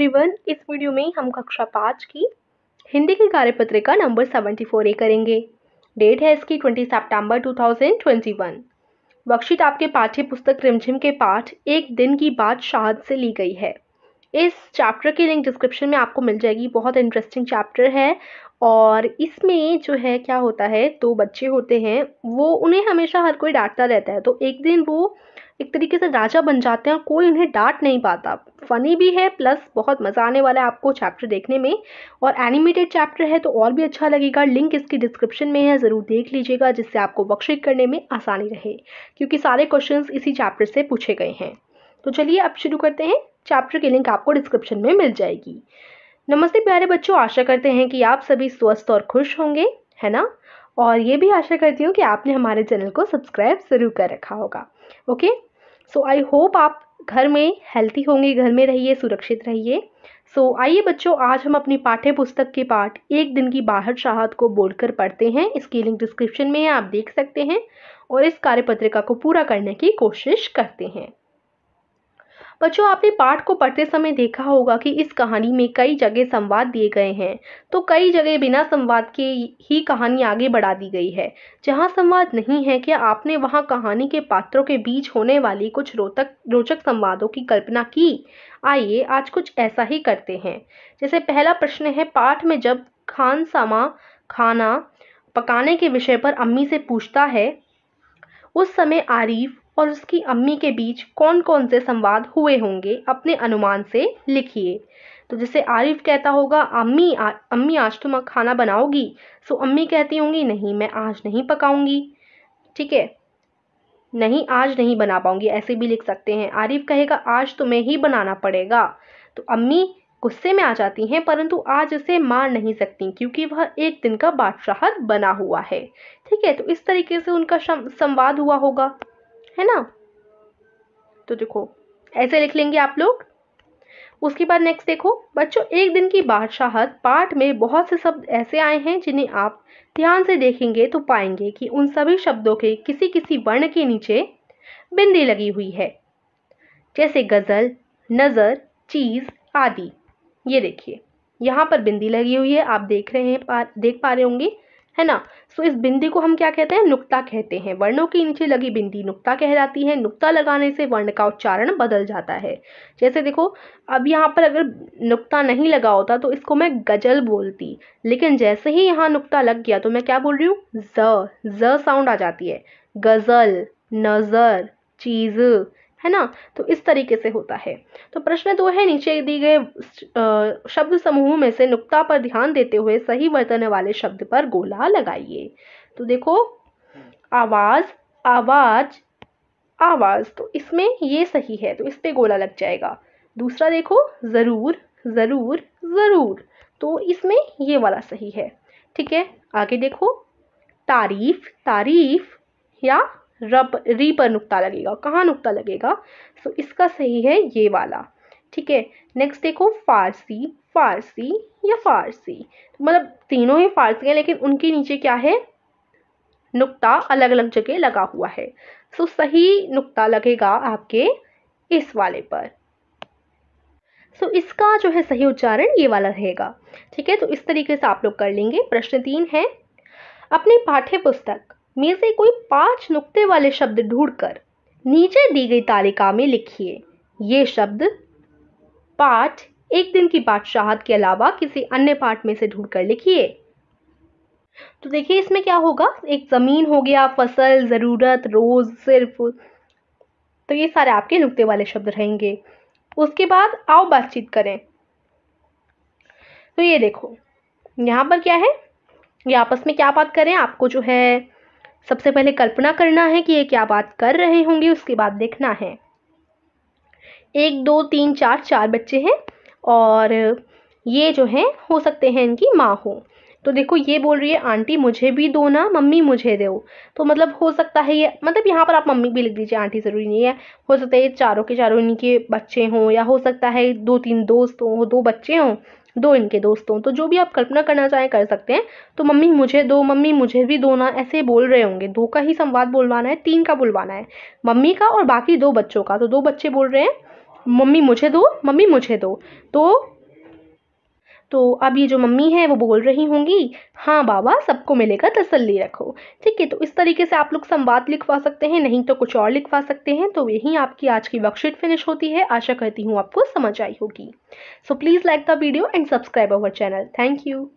everyone इस video में हम कक्षा पाँच की हिंदी की कार्यपत्रिका नंबर सेवेंटी फोर ए करेंगे डेट है इसकी twenty two thousand twenty one worksheet आपके पाठ्य पुस्तक रिमझिम के पाठ एक दिन की बात शाहद से ली गई है इस चैप्टर की लिंक डिस्क्रिप्शन में आपको मिल जाएगी बहुत इंटरेस्टिंग चैप्टर है और इसमें जो है क्या होता है दो तो बच्चे होते हैं वो उन्हें हमेशा हर कोई डांटता रहता है तो एक दिन वो एक तरीके से राजा बन जाते हैं कोई उन्हें डांट नहीं पाता फ़नी भी है प्लस बहुत मज़ा आने वाला है आपको चैप्टर देखने में और एनिमेटेड चैप्टर है तो और भी अच्छा लगेगा लिंक इसकी डिस्क्रिप्शन में है ज़रूर देख लीजिएगा जिससे आपको वर्कशीट करने में आसानी रहे क्योंकि सारे क्वेश्चन इसी चैप्टर से पूछे गए हैं तो चलिए अब शुरू करते हैं चैप्टर की लिंक आपको डिस्क्रिप्शन में मिल जाएगी नमस्ते प्यारे बच्चों आशा करते हैं कि आप सभी स्वस्थ और खुश होंगे है ना और ये भी आशा करती हूँ कि आपने हमारे चैनल को सब्सक्राइब ज़रूर कर रखा होगा ओके सो आई होप आप घर में हेल्थी होंगे घर में रहिए सुरक्षित रहिए सो so, आइए बच्चों आज हम अपनी पाठ्य पुस्तक के पाठ एक दिन की बाहर शाहत को बोलकर पढ़ते हैं इसकी लिंक डिस्क्रिप्शन में आप देख सकते हैं और इस कार्यपत्रिका को पूरा करने की कोशिश करते हैं बच्चों आपने पाठ को पढ़ते समय देखा होगा कि इस कहानी में कई जगह संवाद दिए गए हैं तो कई जगह बिना संवाद के ही कहानी आगे बढ़ा दी गई है जहां संवाद नहीं है कि आपने वहां कहानी के पात्रों के बीच होने वाली कुछ रोतक रोचक संवादों की कल्पना की आइए आज कुछ ऐसा ही करते हैं जैसे पहला प्रश्न है पाठ में जब खान सामा खाना पकाने के विषय पर अम्मी से पूछता है उस समय आरिफ और उसकी अम्मी के बीच कौन कौन से संवाद हुए होंगे अपने अनुमान से लिखिए तो जैसे आरिफ कहता होगा अम्मी आ, अम्मी आज तुम तो खाना बनाओगी सो तो अम्मी कहती होंगी नहीं मैं आज नहीं पकाऊंगी ठीक है नहीं आज नहीं बना पाऊंगी ऐसे भी लिख सकते हैं आरिफ कहेगा आज तुम्हें तो ही बनाना पड़ेगा तो अम्मी गुस्से में आ जाती हैं परंतु आज उसे मार नहीं सकती क्योंकि वह एक दिन का बादशाह बना हुआ है ठीक है तो इस तरीके से उनका संवाद हुआ होगा है ना तो देखो ऐसे लिख लेंगे आप लोग उसके बाद नेक्स्ट देखो बच्चों एक दिन की बादशाहत पाठ में बहुत से शब्द ऐसे आए हैं जिन्हें आप ध्यान से देखेंगे तो पाएंगे कि उन सभी शब्दों के किसी किसी वर्ण के नीचे बिंदी लगी हुई है जैसे गज़ल नज़र चीज़ आदि ये देखिए यहाँ पर बिंदी लगी हुई है आप देख रहे हैं पा, देख पा रहे होंगे है ना सो इस बिंदी को हम क्या कहते हैं नुक्ता कहते हैं वर्णों के नीचे लगी बिंदी नुक्ता कहलाती है नुक्ता लगाने से वर्ण का उच्चारण बदल जाता है जैसे देखो अब यहाँ पर अगर नुक्ता नहीं लगा होता तो इसको मैं गजल बोलती लेकिन जैसे ही यहाँ नुक्ता लग गया तो मैं क्या बोल रही हूँ ज ज साउंड आ जाती है गज़ल नज़र चीज़ है ना तो इस तरीके से होता है तो प्रश्न दो है नीचे दी गए शब्द समूह में से नुक्ता पर ध्यान देते हुए सही वर्तन वाले शब्द पर गोला लगाइए तो देखो आवाज आवाज आवाज तो इसमें ये सही है तो इस पर गोला लग जाएगा दूसरा देखो ज़रूर ज़रूर ज़रूर तो इसमें ये वाला सही है ठीक है आगे देखो तारीफ तारीफ या रब री पर नुक्ता लगेगा कहाँ नुक्ता लगेगा सो इसका सही है ये वाला ठीक है नेक्स्ट देखो फारसी फारसी या फारसी मतलब तीनों ही फारसी हैं लेकिन उनके नीचे क्या है नुक्ता अलग अलग जगह लगा हुआ है सो सही नुक्ता लगेगा आपके इस वाले पर सो so, इसका जो है सही उच्चारण ये वाला रहेगा ठीक है तो इस तरीके से आप लोग कर लेंगे प्रश्न तीन है अपनी पाठ्य पुस्तक में से कोई पांच नुक्ते वाले शब्द ढूंढकर नीचे दी गई तालिका में लिखिए ये शब्द पाठ एक दिन की बादशाहत के अलावा किसी अन्य पाठ में से ढूंढकर लिखिए तो देखिए इसमें क्या होगा एक ज़मीन हो गया फसल ज़रूरत रोज़ सिर्फ तो ये सारे आपके नुक्ते वाले शब्द रहेंगे उसके बाद आओ बातचीत करें तो ये देखो यहां पर क्या है ये आपस में क्या बात करें आपको जो है सबसे पहले कल्पना करना है कि ये क्या बात कर रहे होंगे उसके बाद देखना है एक दो तीन चार चार बच्चे हैं और ये जो है हो सकते हैं इनकी माँ हो तो देखो ये बोल रही है आंटी मुझे भी दो ना मम्मी मुझे दो तो मतलब हो सकता है ये मतलब यहाँ पर आप मम्मी भी लिख दीजिए आंटी ज़रूरी नहीं है हो सकता है चारों के चारों इनके बच्चे हों या हो सकता है दो तीन दोस्त हों दो बच्चे हों दो इनके दोस्तों तो जो भी आप कल्पना करना चाहें कर सकते हैं तो मम्मी मुझे दो मम्मी मुझे भी दो ना ऐसे बोल रहे होंगे दो का ही संवाद बोलवाना है तीन का बुलवाना है मम्मी का और बाकी दो बच्चों का तो दो बच्चे बोल रहे हैं मम्मी मुझे दो मम्मी मुझे दो तो तो अब ये जो मम्मी है वो बोल रही होंगी हाँ बाबा सबको मिलेगा तसल्ली रखो ठीक है तो इस तरीके से आप लोग संवाद लिखवा सकते हैं नहीं तो कुछ और लिखवा सकते हैं तो यही आपकी आज की वर्कशीट फिनिश होती है आशा करती हूँ आपको समझ आई होगी so please like the video and subscribe our channel thank you